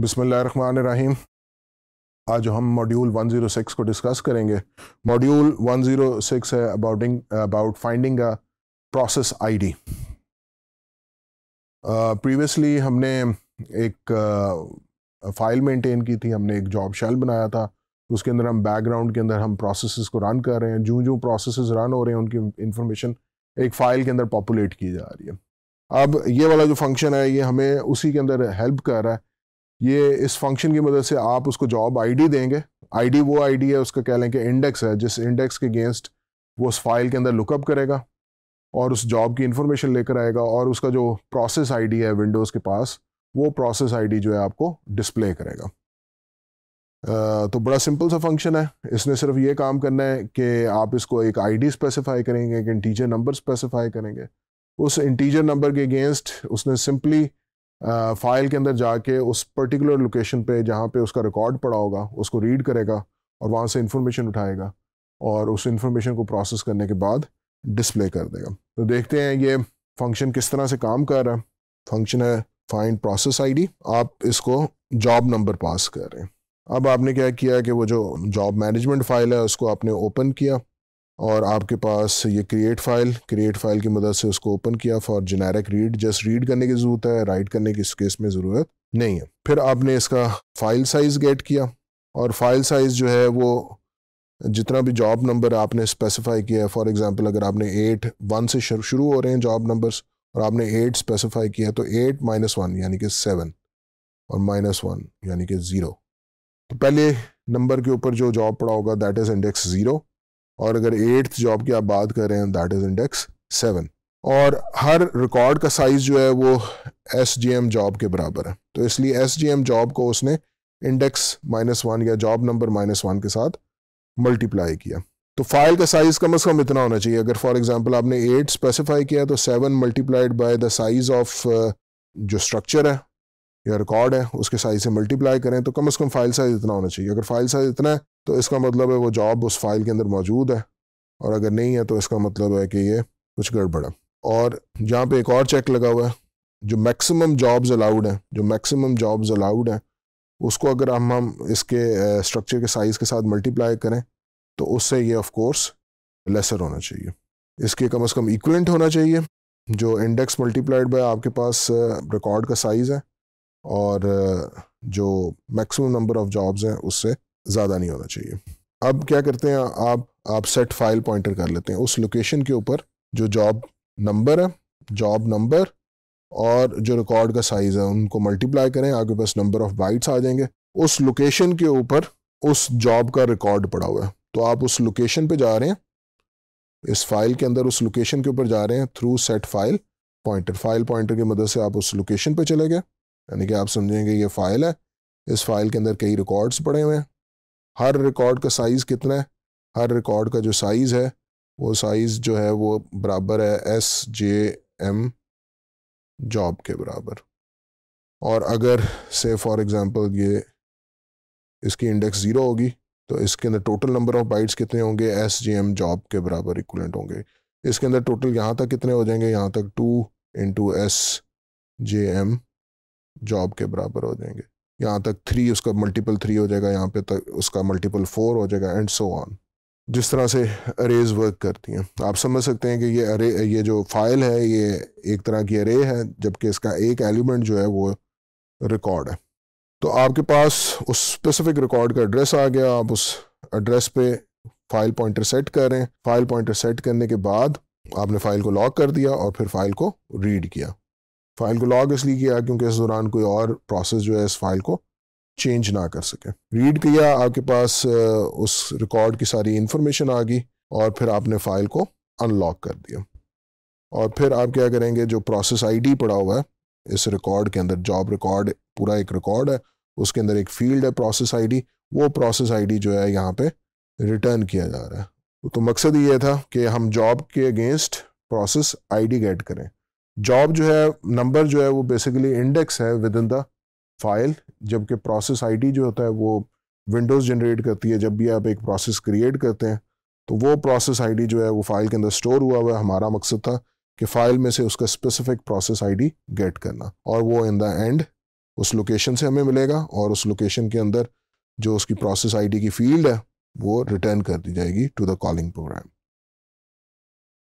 बिसमीम आज हम मॉड्यूल 106 को डिस्कस करेंगे मॉड्यूल 106 है अबाउटिंग about finding a process ID previously हमने एक फाइल uh, मेंटेन की थी हमने एक जॉब शेल बनाया था उसके अंदर हम बैकग्राउंड के अंदर हम प्रोसेसेस को रन कर रहे हैं जो जो प्रोसेसेस रन हो रहे हैं उनकी इंफॉर्मेशन एक फ़ाइल के अंदर पॉपुलेट की जा रही है अब ये वाला जो फंक्शन है ये हमें उसी के अंदर हेल्प कर रहा है ये इस फंक्शन की मदद से आप उसको जॉब आईडी देंगे आईडी वो आईडी है उसका कह लें कि इंडेक्स है जिस इंडेक्स के अगेंस्ट वो उस फाइल के अंदर लुकअप करेगा और उस जॉब की इंफॉर्मेशन लेकर आएगा और उसका जो प्रोसेस आईडी है विंडोज़ के पास वो प्रोसेस आईडी जो है आपको डिस्प्ले करेगा आ, तो बड़ा सिंपल सा फंक्शन है इसने सिर्फ ये काम करना है कि आप इसको एक आई स्पेसिफाई करेंगे एक इंटीजर नंबर स्पेसिफाई करेंगे उस इंटीजर नंबर के अगेंस्ट उसने सिंपली फाइल के अंदर जाके उस पर्टिकुलर लोकेशन पे जहाँ पे उसका रिकॉर्ड पड़ा होगा उसको रीड करेगा और वहाँ से इंफॉर्मेशन उठाएगा और उस इंफॉर्मेशन को प्रोसेस करने के बाद डिस्प्ले कर देगा तो देखते हैं ये फंक्शन किस तरह से काम कर रहा है फंक्शन है फाइंड प्रोसेस आईडी आप इसको जॉब नंबर पास कर रहे हैं अब आपने क्या किया कि वो जो जॉब मैनेजमेंट फाइल है उसको आपने ओपन किया और आपके पास ये क्रिएट फाइल क्रिएट फाइल की मदद से उसको ओपन किया for generic read just read करने की ज़रूरत है राइट करने की इस केस में ज़रूरत नहीं है फिर आपने इसका फाइल साइज़ गेट किया और फाइल साइज़ जो है वो जितना भी जॉब नंबर आपने स्पेसिफाई किया है फॉर एग्जांपल अगर आपने एट वन से शुरू हो रहे हैं जॉब नंबर्स और आपने एट स्पेसिफाई किया तो एट माइनस वन यानी कि सेवन और माइनस वन यानी कि ज़ीरो तो पहले नंबर के ऊपर जो जॉब पड़ा होगा दैट इज़ इंडेक्स ज़ीरो और अगर एट्थ जॉब की आप बात करें दैट इज़ इंडेक्स सेवन और हर रिकॉर्ड का साइज़ जो है वो एस जी एम जॉब के बराबर है तो इसलिए एस जी एम जॉब को उसने इंडेक्स माइनस वन या जॉब नंबर माइनस वन के साथ मल्टीप्लाई किया तो फाइल का साइज़ कम अज़ कम इतना होना चाहिए अगर फॉर एग्जांपल आपने एट स्पेसिफाई किया तो seven multiplied by the size of जो स्ट्रक्चर है या रिकॉर्ड है उसके साइज से मल्टीप्लाई करें तो कम अज़ कम फाइल साइज़ इतना होना चाहिए अगर फाइल साइज़ इतना है तो इसका मतलब है वो जॉब उस फाइल के अंदर मौजूद है और अगर नहीं है तो इसका मतलब है कि ये कुछ गड़बड़ है और जहाँ पे एक और चेक लगा हुआ है जो मैक्सिमम जॉब्स अलाउड हैं जो मैक्सिमम जॉब्स अलाउड हैं उसको अगर हम हम इसके स्ट्रक्चर के साइज़ के साथ मल्टीप्लाई करें तो उससे ये ऑफ कोर्स लेसर होना चाहिए इसके कम अज़ कम इक्वेंट होना चाहिए जो इंडेक्स मल्टीप्लाइड बाय आपके पास रिकॉर्ड का साइज़ है और जो मैक्सिमम नंबर ऑफ जॉब्स हैं उससे ज़्यादा नहीं होना चाहिए अब क्या करते हैं आप आप सेट फाइल पॉइंटर कर लेते हैं उस लोकेशन के ऊपर जो जॉब नंबर है जॉब नंबर और जो रिकॉर्ड का साइज़ है उनको मल्टीप्लाई करें आपके पास नंबर ऑफ बाइट्स आ जाएंगे उस लोकेशन के ऊपर उस जॉब का रिकॉर्ड पड़ा हुआ है तो आप उस लोकेशन पे जा रहे हैं इस फाइल के अंदर उस लोकेशन के ऊपर जा रहे हैं through set file pointer file pointer की मदद से आप उस लोकेशन पे चले गए यानी कि आप समझेंगे ये फ़ाइल है इस फाइल के अंदर कई रिकॉर्ड्स पड़े हुए हैं हर रिकॉर्ड का साइज़ कितना है हर रिकॉर्ड का जो साइज़ है वो साइज़ जो है वो बराबर है एस जे एम जॉब के बराबर और अगर से फॉर एग्ज़ाम्पल ये इसकी इंडेक्स ज़ीरो होगी तो इसके अंदर टोटल नंबर ऑफ बाइट्स कितने होंगे एस जे एम जॉब के बराबर इक्वलेंट होंगे इसके अंदर टोटल यहाँ तक कितने हो जाएंगे यहाँ तक two into S J M job के बराबर हो जाएंगे यहाँ तक थ्री उसका मल्टीपल थ्री हो जाएगा यहाँ पे तक उसका मल्टीपल फोर हो जाएगा एंड सो ऑन जिस तरह से अरेज वर्क करती हैं आप समझ सकते हैं कि ये अरे ये जो फाइल है ये एक तरह की अरे है जबकि इसका एक एलिमेंट जो है वो रिकॉर्ड है तो आपके पास उस स्पेसिफिक रिकॉर्ड का एड्रेस आ गया आप उस एड्रेस पे फाइल पॉइंटर सेट करें फाइल पॉइंटर सेट करने के बाद आपने फाइल को लॉक कर दिया और फिर फाइल को रीड किया फाइल को लॉग इसलिए किया क्योंकि इस दौरान कोई और प्रोसेस जो है इस फाइल को चेंज ना कर सके रीड किया आपके पास उस रिकॉर्ड की सारी इंफॉर्मेशन आ गई और फिर आपने फाइल को अनलॉक कर दिया और फिर आप क्या करेंगे जो प्रोसेस आईडी पड़ा हुआ है इस रिकॉर्ड के अंदर जॉब रिकॉर्ड पूरा एक रिकॉर्ड है उसके अंदर एक फील्ड है प्रोसेस आईडी वो प्रोसेस आईडी जो है यहाँ पे रिटर्न किया जा रहा है तो मकसद ये था कि हम जॉब के अगेंस्ट प्रोसेस आईडी गेट करें जॉब जो है नंबर जो है वो बेसिकली इंडेक्स है विद इन द फाइल जबकि प्रोसेस आईडी जो होता है वो विंडोज़ जनरेट करती है जब भी आप एक प्रोसेस क्रिएट करते हैं तो वो प्रोसेस आईडी जो है वो फाइल के अंदर स्टोर हुआ हुआ है हमारा मकसद था कि फाइल में से उसका स्पेसिफिक प्रोसेस आईडी गेट करना और वो इन द एंड उस लोकेशन से हमें मिलेगा और उस लोकेशन के अंदर जो उसकी प्रोसेस आईडी की फील्ड है वो रिटर्न कर दी जाएगी टू द कॉलिंग प्रोग्राम